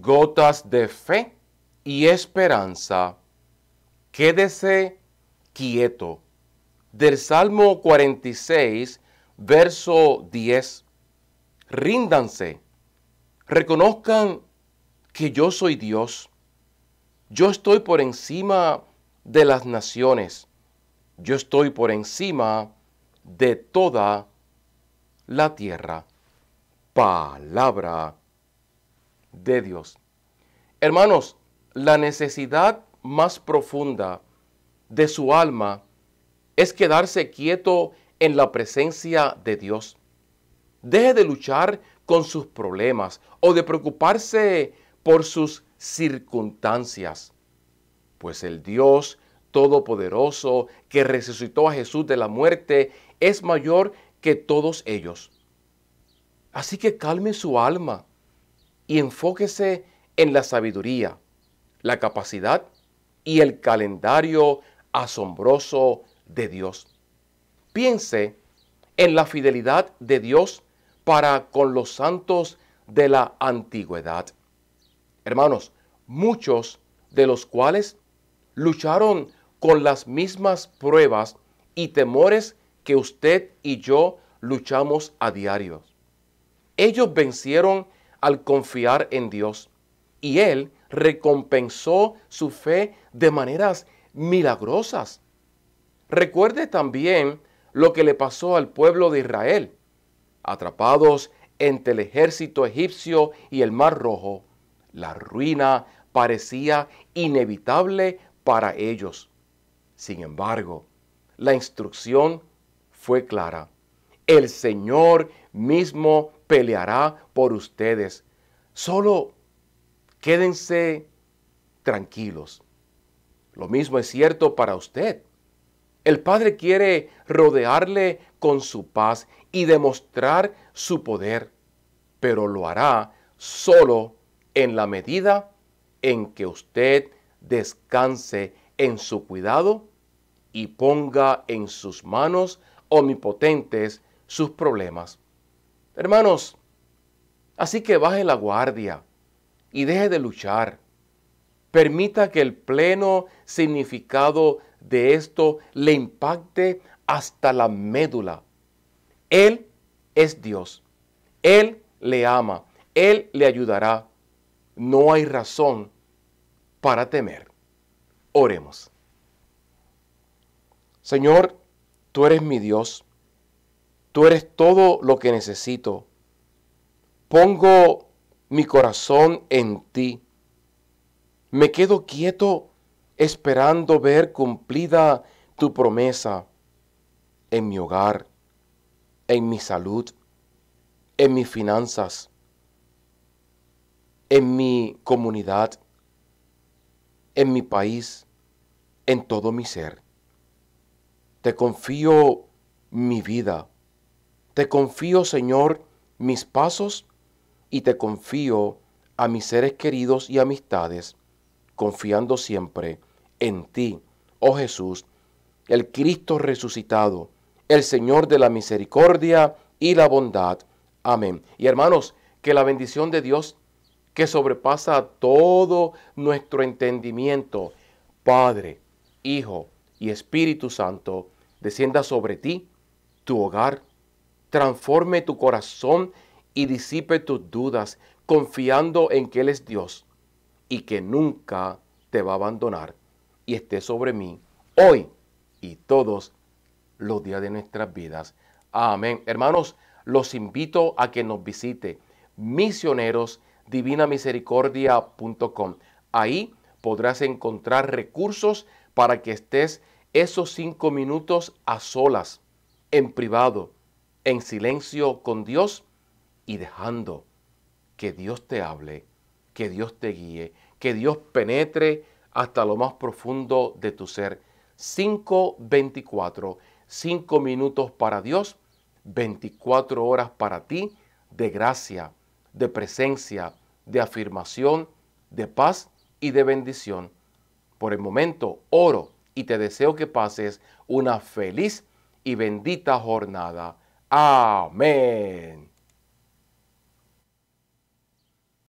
gotas de fe y esperanza. Quédese quieto. Del Salmo 46, verso 10. Ríndanse. Reconozcan que yo soy Dios. Yo estoy por encima de las naciones. Yo estoy por encima de toda la tierra. Palabra de Dios. Hermanos, la necesidad más profunda de su alma es quedarse quieto en la presencia de Dios. Deje de luchar con sus problemas o de preocuparse por sus circunstancias, pues el Dios Todopoderoso que resucitó a Jesús de la muerte es mayor que todos ellos. Así que calme su alma y enfóquese en la sabiduría, la capacidad y el calendario asombroso de Dios. Piense en la fidelidad de Dios para con los santos de la antigüedad. Hermanos, muchos de los cuales lucharon con las mismas pruebas y temores que usted y yo luchamos a diario. Ellos vencieron al confiar en Dios. Y Él recompensó su fe de maneras milagrosas. Recuerde también lo que le pasó al pueblo de Israel, atrapados entre el ejército egipcio y el mar rojo. La ruina parecía inevitable para ellos. Sin embargo, la instrucción fue clara el Señor mismo peleará por ustedes. Solo quédense tranquilos. Lo mismo es cierto para usted. El Padre quiere rodearle con su paz y demostrar su poder, pero lo hará solo en la medida en que usted descanse en su cuidado y ponga en sus manos omnipotentes sus problemas. Hermanos, así que baje la guardia y deje de luchar. Permita que el pleno significado de esto le impacte hasta la médula. Él es Dios. Él le ama. Él le ayudará. No hay razón para temer. Oremos. Señor, tú eres mi Dios Tú eres todo lo que necesito. Pongo mi corazón en ti. Me quedo quieto esperando ver cumplida tu promesa en mi hogar, en mi salud, en mis finanzas, en mi comunidad, en mi país, en todo mi ser. Te confío mi vida te confío, Señor, mis pasos y te confío a mis seres queridos y amistades, confiando siempre en ti, oh Jesús, el Cristo resucitado, el Señor de la misericordia y la bondad. Amén. Y hermanos, que la bendición de Dios, que sobrepasa todo nuestro entendimiento, Padre, Hijo y Espíritu Santo, descienda sobre ti, tu hogar, transforme tu corazón y disipe tus dudas, confiando en que Él es Dios y que nunca te va a abandonar y esté sobre mí hoy y todos los días de nuestras vidas. Amén. Hermanos, los invito a que nos visite misionerosdivinamisericordia.com. Ahí podrás encontrar recursos para que estés esos cinco minutos a solas, en privado, en silencio con Dios y dejando que Dios te hable, que Dios te guíe, que Dios penetre hasta lo más profundo de tu ser. 5.24, 5 minutos para Dios, 24 horas para ti de gracia, de presencia, de afirmación, de paz y de bendición. Por el momento oro y te deseo que pases una feliz y bendita jornada. Amen.